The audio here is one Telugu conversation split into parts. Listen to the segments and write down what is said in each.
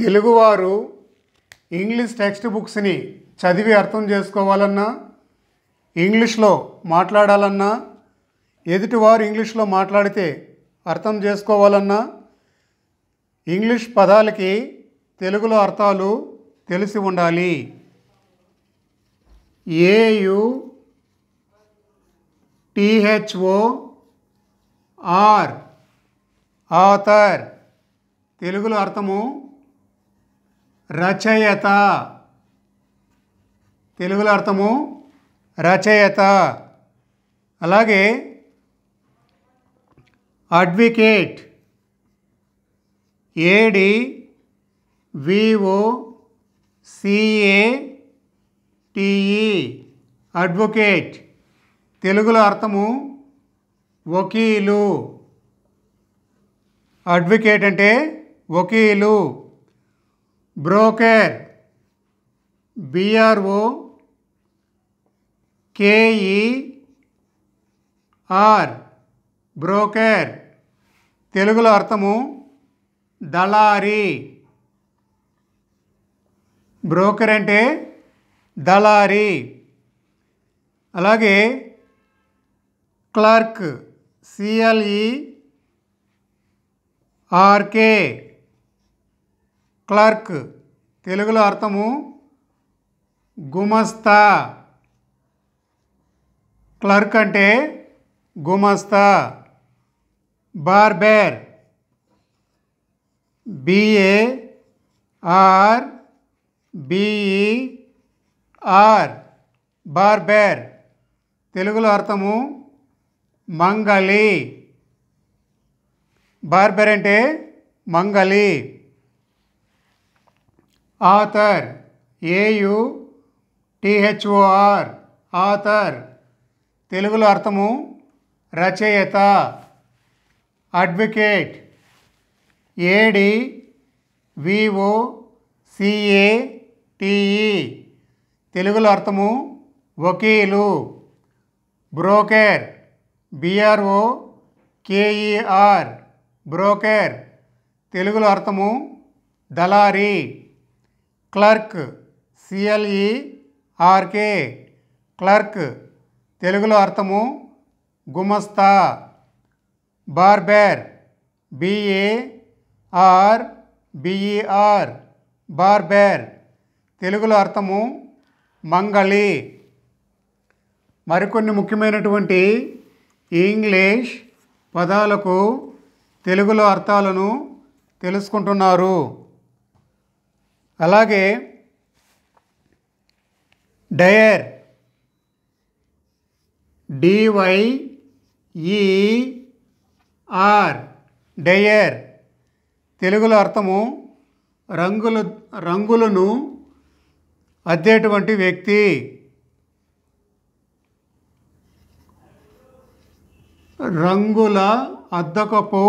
తెలుగువారు ఇంగ్లీష్ టెక్స్ట్ బుక్స్ని చదివి అర్థం చేసుకోవాలన్నా ఇంగ్లీష్లో మాట్లాడాలన్నా ఎదుటివారు ఇంగ్లీష్లో మాట్లాడితే అర్థం చేసుకోవాలన్నా ఇంగ్లీష్ పదాలకి తెలుగులో అర్థాలు తెలిసి ఉండాలి ఏయు టిహెచ్ఓ ఆర్ ఆథర్ తెలుగులో అర్థము రచయత తెలుగులో అర్థము రచయత అలాగే advocate A D V O C A advocate తెలుగులో అర్థము వకీలు అడ్వకేట్ అంటే వకీలు బ్రోకేర్ బిఆర్ఓ కేఈఆర్ బ్రోకేర్ తెలుగులో అర్థము దళారి బ్రోకర్ అంటే దళారి అలాగే క్లర్క్ సిఎల్ఈ ఆర్కే క్లర్క్ తెలుగులో అర్థము గుమస్తా క్లర్క్ అంటే గుమస్తా barber B A R B E R e barber తెలుగులో అర్థము మంగళి బార్బేర్ అంటే మంగళి ఆథర్ ఏయు టిహెచ్ఓఆర్ ఆథర్ తెలుగులో అర్థము రచయిత అడ్వకేట్ ఏడి విఓ సిఏటిఈ తెలుగులో అర్థము వకీలు broker B R O K E R e broker తెలుగులో అర్థము దళారీ క్లర్క్ సిఎల్ఈఆర్కే క్లర్క్ తెలుగులో అర్థము గుమస్తా బార్బేర్ బిఏఆర్ బిఈఆర్ బార్బేర్ తెలుగులో అర్థము మంగళి మరికొన్ని ముఖ్యమైనటువంటి ఇంగ్లీష్ పదాలకు తెలుగులో అర్థాలను తెలుసుకుంటున్నారు అలాగే డయర్ డివైఈఆర్ డయర్ తెలుగులో అర్థము రంగులు రంగులను అద్దేటువంటి వ్యక్తి రంగుల అద్దకపు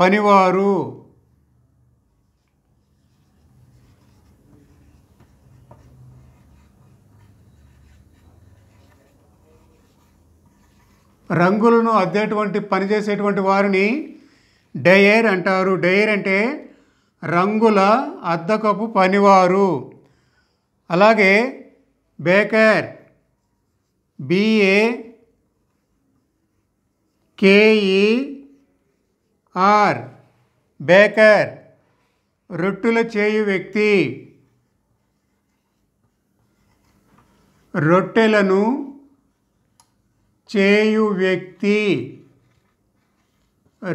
పనివారు రంగులను అద్దేటువంటి పనిచేసేటువంటి వారిని డయర్ అంటారు డయర్ అంటే రంగుల అద్దకపు పనివారు అలాగే baker B A K E R baker రొట్టెల చేయు వ్యక్తి రొట్టెలను చేయు వ్యక్తి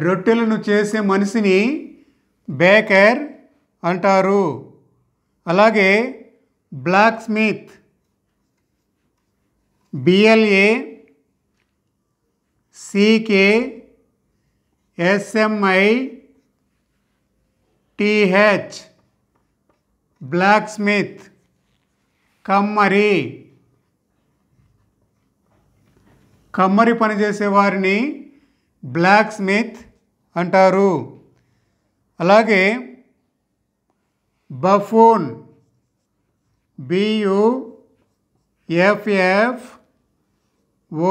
రొట్టెలను చేసే మనిషిని బేకర్ అంటారు అలాగే blacksmith B L A C K S M I T H blacksmith కమ్మరి కమ్మరి పని వారిని బ్లాక్ స్మిత్ అంటారు అలాగే buffoon B U F F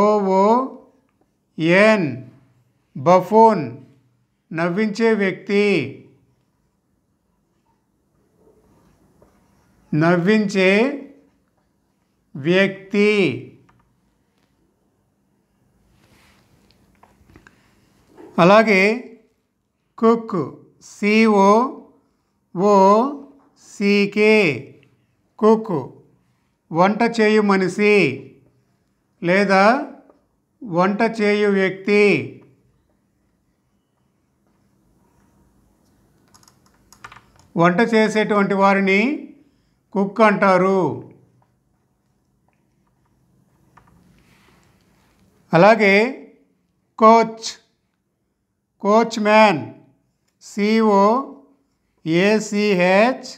O O N buffoon నవ్వించే వ్యక్తి నవ్వించే వ్యక్తి అలాగే cook C O O C K cook వంట చేయు మనిషి లేదా వంట చేయు వ్యక్తి వంట చేసేటువంటి వారిని కుక్ అంటారు అలాగే coach coachman C O A C H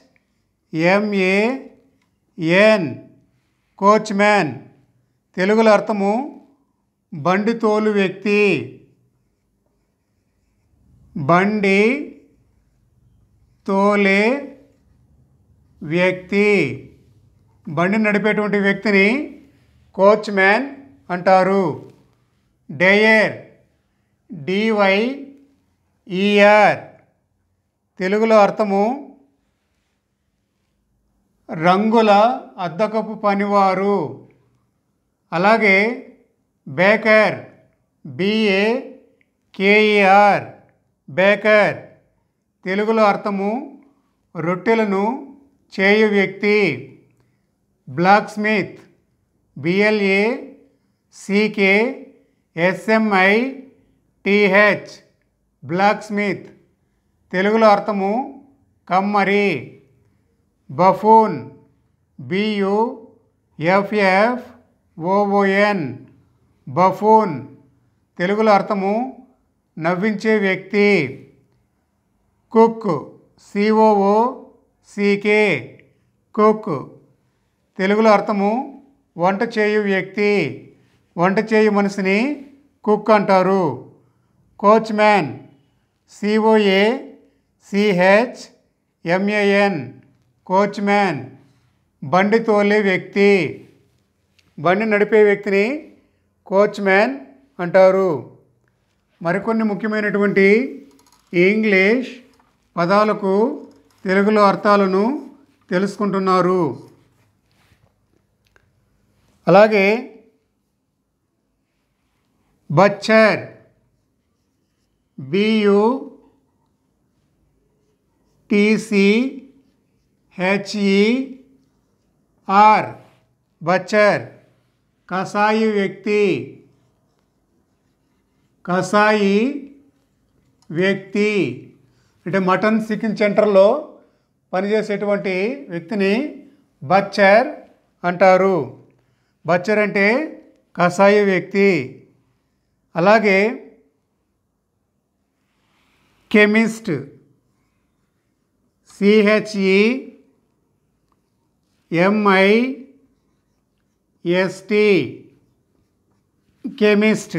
M A N coachman తెలుగులో అర్థము బండి తోలు వ్యక్తి బండి తోలే వ్యక్తి బండి నడిపేటువంటి వ్యక్తిని కోచ్ మ్యాన్ అంటారు డేయర్ డివై ఇయర్ తెలుగులో అర్థము రంగుల అద్దకపు పనివారు అలాగే బేకర్ బిఏ కేఈఆర్ బేకర్ తెలుగులో అర్థము రొట్టెలను చేయు వ్యక్తి blacksmith B L A C K S M I T H blacksmith తెలుగులో అర్థము కమ్మరి buffoon B U F F O O N buffoon తెలుగులో అర్థము నవ్వించే వ్యక్తి కుక్ సిఓఓ సీకే కుక్ తెలుగులో అర్థము వంట చేయు వ్యక్తి వంట చేయు మనిషిని కుక్ అంటారు coachman C O A C H M A N coachman బండి తోలే వ్యక్తి బండి నడిపే వ్యక్తిని కోచ్ మ్యాన్ అంటారు మరికొన్ని ముఖ్యమైనటువంటి ఇంగ్లీష్ పదాలకు తెలుగులో అర్థాలను తెలుసుకుంటున్నారు అలాగే బచ్చర్ బియుటిసిహెచ్ఈఆర్ బచ్చర్ కసాయి వ్యక్తి కసాయి వ్యక్తి అంటే మటన్ చికెన్ సెంటర్లో పనిచేసేటువంటి వ్యక్తిని బచ్చర్ అంటారు బచ్చర్ అంటే కసాయి వ్యక్తి అలాగే chemist C H E M I S T e chemist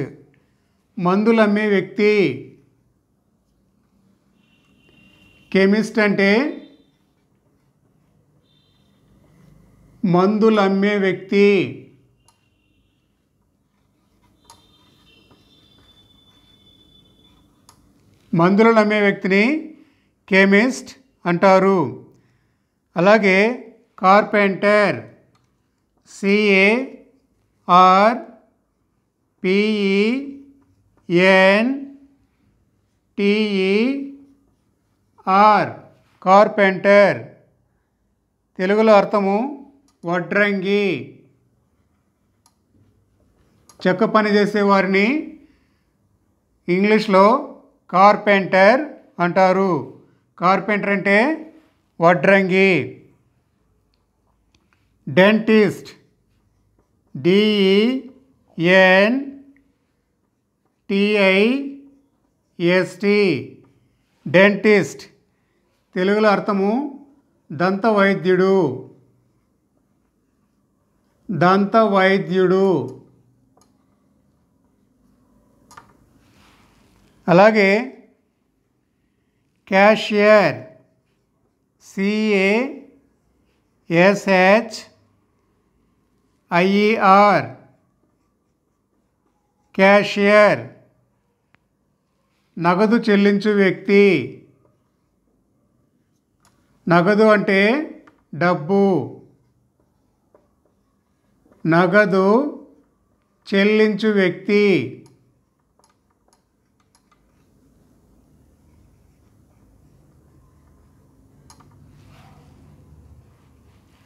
మందులమ్మే వ్యక్తి కెమిస్ట్ అంటే మందులమ్మే వ్యక్తి మందులు నమ్మే వ్యక్తిని కెమిస్ట్ అంటారు అలాగే carpenter C A R P E N R carpenter తెలుగులో అర్థము వడ్రంగి చెక్క పని చేసేవారిని ఇంగ్లీష్లో కార్పెంటర్ అంటారు కార్పెంటర్ అంటే వడ్రంగి డెంటిస్ట్ డిఈఎన్ టిఐఎస్టి డెంటిస్ట్ తెలుగులో అర్థము దంత వైద్యుడు దంత వైద్యుడు అలాగే cashier C A S H I E R e cashier నగదు చెల్లించు వ్యక్తి నగదు అంటే డబ్బు నగదు చెల్లించు వ్యక్తి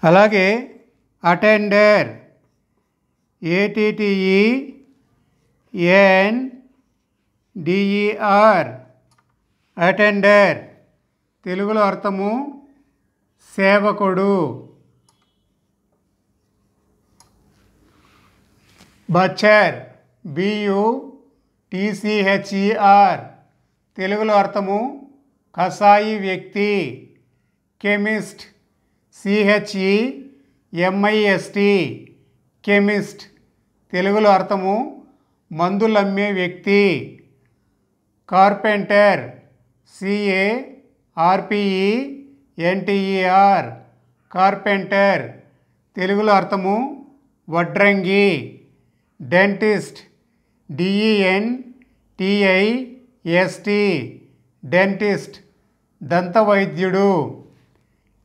అలాగే attender A T T E N D E R attender తెలుగులో అర్థము సేవకుడు బచ్చర్ బియు టీసీహెచ్ఈఆర్ e తెలుగులో అర్థము కసాయి వ్యక్తి chemist C H E M I S T e chemist తెలుగులో అర్థము మందులమ్మే వ్యక్తి carpenter C A R P E N T E R e e carpenter తెలుగులో అర్థము వడ్రంగి డెంటిస్ట్ డిఈఎన్ టిఐఎస్టి డెంటిస్ట్ దంతవైద్యుడు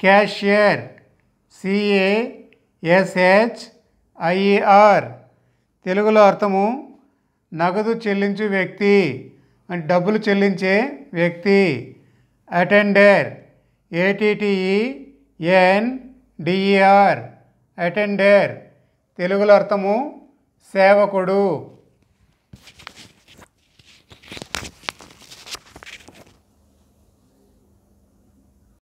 క్యాషియర్ సిఏఎస్హెచ్ఐఆర్ తెలుగులో అర్థము నగదు చెల్లించు వ్యక్తి అంటే డబ్బులు చెల్లించే వ్యక్తి attender A T T E N D E R e e attender తెలుగులో అర్థము సేవకుడు